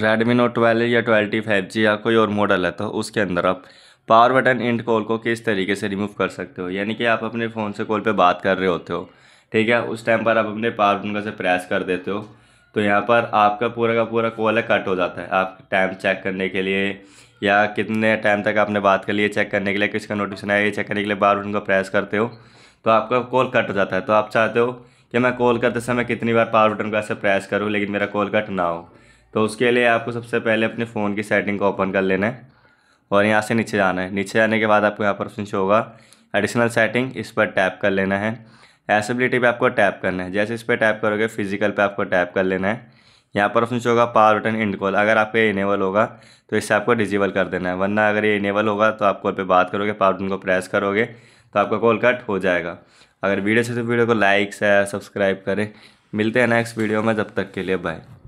Redmi note twelve या ट्वेल्टी five G या कोई और मॉडल है तो उसके अंदर आप पावर बटन इंड कॉल को किस तरीके से रिमूव कर सकते हो यानी कि आप अपने फ़ोन से कॉल पे बात कर रहे होते हो ठीक है उस टाइम पर आप अपने पावर बटन का से प्रेस कर देते हो तो यहाँ पर आपका पूरा का पूरा कॉल है कट हो जाता है आप टाइम चेक करने के लिए या कितने टाइम तक आपने बात कर लिए चेक करने के लिए किसका नोटिफिकेशन आया ये चेक करने के लिए पावर बटन का प्रेस करते हो तो आपका कॉल कट हो जाता है तो आप चाहते हो कि मैं कॉल करते समय कितनी बार पावर बटन को ऐसे प्रेस करूँ लेकिन मेरा कॉल कट ना हो तो उसके लिए आपको सबसे पहले अपने फ़ोन की सेटिंग को ओपन कर लेना है और यहाँ से नीचे जाना है नीचे आने के बाद आपको यहाँ पर ऑप्शन शो होगा एडिशनल सेटिंग इस पर टैप कर लेना है एसेबिलिटी पे आपको टैप करना है जैसे इस पर टैप करोगे फिजिकल पे आपको टैप कर लेना है यहाँ पर ऑप्शन शो होगा पावर बटन इंड कॉल अगर आपके ये इनेबल होगा तो इससे आपको डिजेबल कर देना है वरना अगर ये इनेबल होगा तो आप कॉल पर बात करोगे पावर बटन को प्रेस करोगे तो आपका कॉल कट हो जाएगा अगर वीडियो से तो वीडियो को लाइक शेयर सब्सक्राइब करें मिलते हैं नेक्स्ट वीडियो में जब तक के लिए बाय